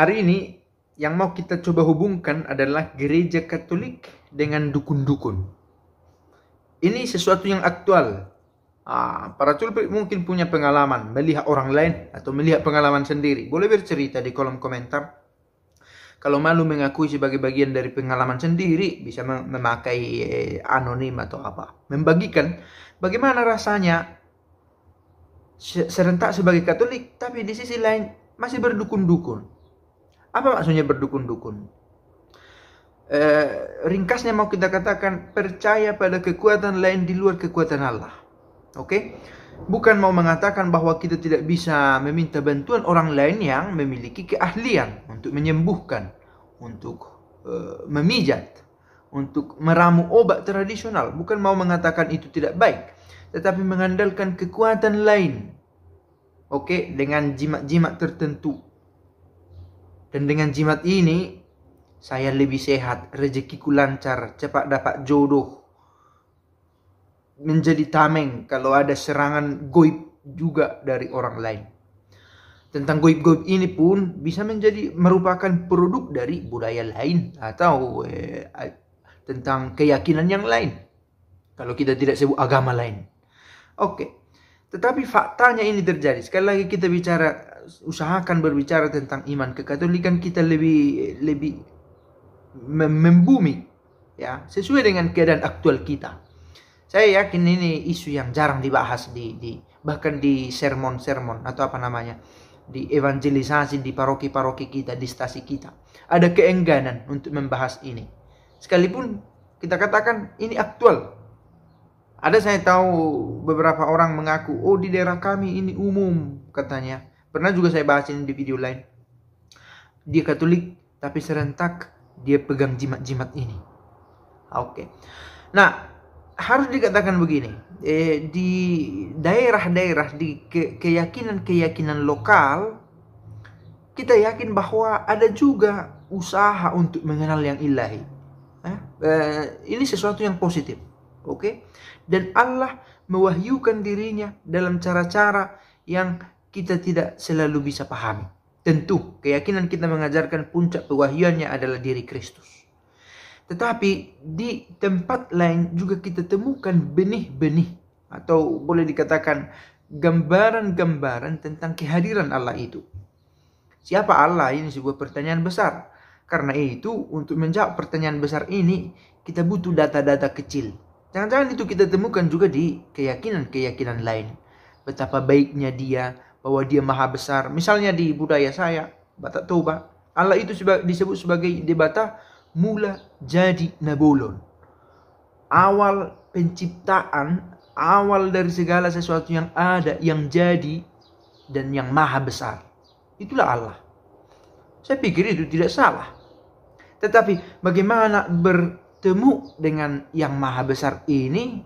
Hari ini yang mau kita coba hubungkan adalah gereja Katolik dengan dukun-dukun. Ini sesuatu yang aktual. Ah, para culprit mungkin punya pengalaman melihat orang lain atau melihat pengalaman sendiri. Boleh bercerita di kolom komentar. Kalau malu mengakui sebagai bagian dari pengalaman sendiri, bisa memakai eh, anonim atau apa. Membagikan bagaimana rasanya serentak sebagai Katolik, tapi di sisi lain masih berdukun-dukun apa maksudnya berdukun-dukun? E, ringkasnya mau kita katakan percaya pada kekuatan lain di luar kekuatan Allah. Oke? Okay? Bukan mau mengatakan bahwa kita tidak bisa meminta bantuan orang lain yang memiliki keahlian untuk menyembuhkan, untuk e, memijat, untuk meramu obat tradisional. Bukan mau mengatakan itu tidak baik, tetapi mengandalkan kekuatan lain. Oke, okay? dengan jimat-jimat tertentu dan dengan jimat ini saya lebih sehat, rezekiku lancar, cepat dapat jodoh. Menjadi tameng kalau ada serangan goib juga dari orang lain. Tentang goib-goib ini pun bisa menjadi merupakan produk dari budaya lain atau eh, tentang keyakinan yang lain. Kalau kita tidak sebut agama lain. Oke. Okay. Tetapi faktanya ini terjadi. Sekali lagi kita bicara usahakan berbicara tentang iman kekatolikan kita lebih lebih membumi ya sesuai dengan keadaan aktual kita saya yakin ini isu yang jarang dibahas di, di bahkan di sermon-sermon atau apa namanya di evangelisasi di paroki-paroki kita di stasi kita ada keengganan untuk membahas ini sekalipun kita katakan ini aktual ada saya tahu beberapa orang mengaku oh di daerah kami ini umum katanya Pernah juga saya bahas ini di video lain. Dia Katolik, tapi serentak dia pegang jimat-jimat ini. Oke. Okay. Nah, harus dikatakan begini, eh, di daerah-daerah di keyakinan-keyakinan lokal kita yakin bahwa ada juga usaha untuk mengenal yang ilahi. Eh, eh, ini sesuatu yang positif, oke? Okay? Dan Allah mewahyukan dirinya dalam cara-cara yang kita tidak selalu bisa pahami. Tentu, keyakinan kita mengajarkan puncak pewahyuannya adalah diri Kristus. Tetapi di tempat lain juga kita temukan benih-benih atau boleh dikatakan gambaran-gambaran tentang kehadiran Allah itu. Siapa Allah ini sebuah pertanyaan besar. Karena itu untuk menjawab pertanyaan besar ini kita butuh data-data kecil. Jangan-jangan itu kita temukan juga di keyakinan-keyakinan lain. Betapa baiknya dia, bahwa dia maha besar. Misalnya di budaya saya, Batak Toba, Allah itu disebut sebagai debata mula jadi nabulon. Awal penciptaan, awal dari segala sesuatu yang ada, yang jadi, dan yang maha besar. Itulah Allah. Saya pikir itu tidak salah. Tetapi bagaimana bertemu dengan yang maha besar ini,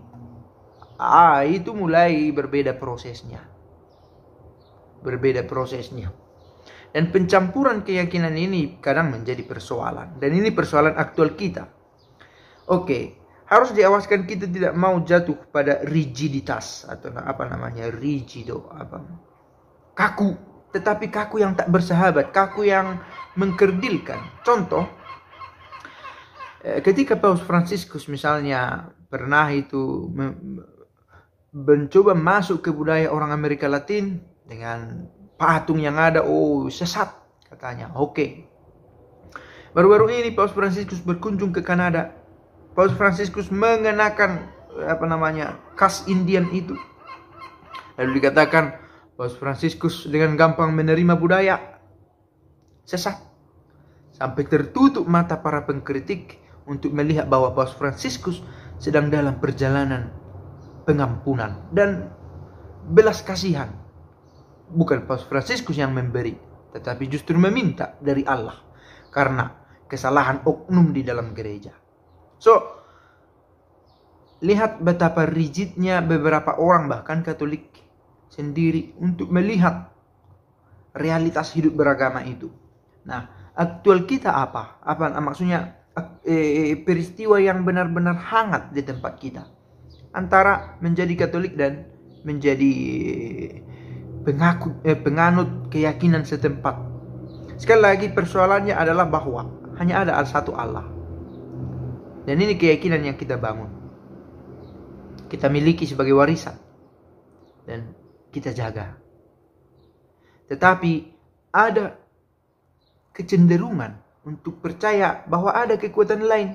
ah, itu mulai berbeda prosesnya berbeda prosesnya. Dan pencampuran keyakinan ini kadang menjadi persoalan. Dan ini persoalan aktual kita. Oke, harus diawaskan kita tidak mau jatuh pada rigiditas atau apa namanya rigido apa kaku tetapi kaku yang tak bersahabat kaku yang mengkerdilkan contoh eh, ketika Paus franciscus misalnya pernah itu mencoba masuk ke budaya orang Amerika Latin dengan patung yang ada. Oh, sesat katanya. Oke. Okay. Baru-baru ini Paus Fransiskus berkunjung ke Kanada. Paus Fransiskus mengenakan apa namanya khas Indian itu. Lalu dikatakan Paus Fransiskus dengan gampang menerima budaya sesat sampai tertutup mata para pengkritik untuk melihat bahwa Paus Fransiskus sedang dalam perjalanan pengampunan dan belas kasihan bukan Paus Fransiskus yang memberi, tetapi justru meminta dari Allah karena kesalahan oknum di dalam gereja. So, lihat betapa rigidnya beberapa orang bahkan Katolik sendiri untuk melihat realitas hidup beragama itu. Nah, aktual kita apa? Apa maksudnya eh, eh, peristiwa yang benar-benar hangat di tempat kita antara menjadi Katolik dan menjadi pengaku, eh, penganut keyakinan setempat. Sekali lagi persoalannya adalah bahwa hanya ada satu Allah. Dan ini keyakinan yang kita bangun. Kita miliki sebagai warisan. Dan kita jaga. Tetapi ada kecenderungan untuk percaya bahwa ada kekuatan lain.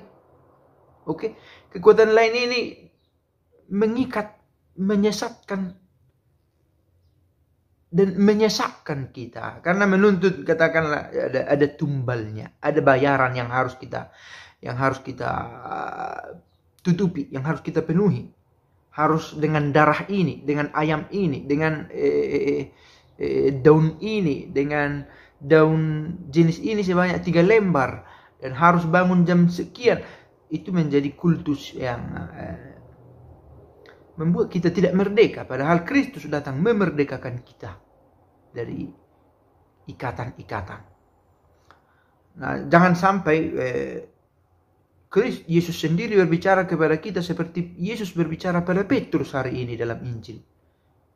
Oke, kekuatan lain ini mengikat, menyesatkan dan menyesakkan kita karena menuntut katakanlah ada ada tumbalnya, ada bayaran yang harus kita yang harus kita uh, tutupi, yang harus kita penuhi. Harus dengan darah ini, dengan ayam ini, dengan eh eh, eh, eh, daun ini, dengan daun jenis ini sebanyak tiga lembar dan harus bangun jam sekian. Itu menjadi kultus yang eh, membuat kita tidak merdeka padahal Kristus datang memerdekakan kita dari ikatan-ikatan. Nah, jangan sampai eh, Yesus sendiri berbicara kepada kita seperti Yesus berbicara pada Petrus hari ini dalam Injil.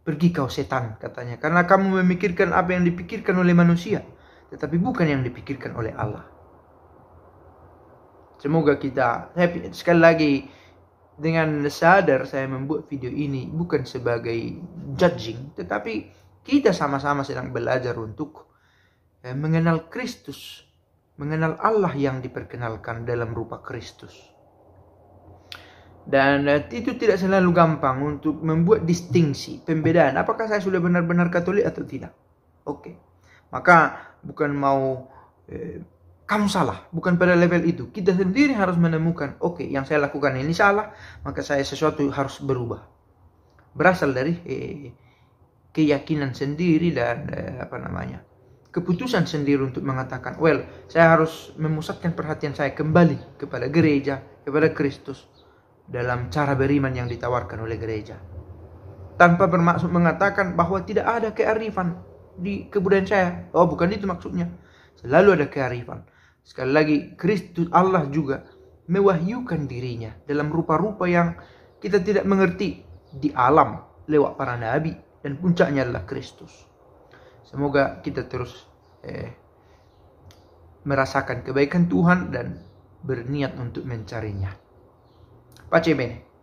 Pergi kau setan katanya karena kamu memikirkan apa yang dipikirkan oleh manusia tetapi bukan yang dipikirkan oleh Allah. Semoga kita happy sekali lagi dengan sadar saya membuat video ini bukan sebagai judging, tetapi kita sama-sama sedang belajar untuk eh, mengenal Kristus, mengenal Allah yang diperkenalkan dalam rupa Kristus. Dan eh, itu tidak selalu gampang untuk membuat distingsi, pembedaan. Apakah saya sudah benar-benar Katolik atau tidak? Oke. Okay. Maka bukan mau eh, kamu salah, bukan pada level itu. Kita sendiri harus menemukan, oke, okay, yang saya lakukan ini salah, maka saya sesuatu harus berubah. Berasal dari eh, keyakinan sendiri dan eh, apa namanya keputusan sendiri untuk mengatakan, well, saya harus memusatkan perhatian saya kembali kepada gereja, kepada Kristus dalam cara beriman yang ditawarkan oleh gereja. Tanpa bermaksud mengatakan bahwa tidak ada kearifan di kebudayaan saya. Oh, bukan itu maksudnya. Selalu ada kearifan Sekali lagi, Kristus Allah juga mewahyukan dirinya dalam rupa-rupa yang kita tidak mengerti di alam lewat para nabi dan puncaknya adalah Kristus. Semoga kita terus eh, merasakan kebaikan Tuhan dan berniat untuk mencarinya. Pace bene.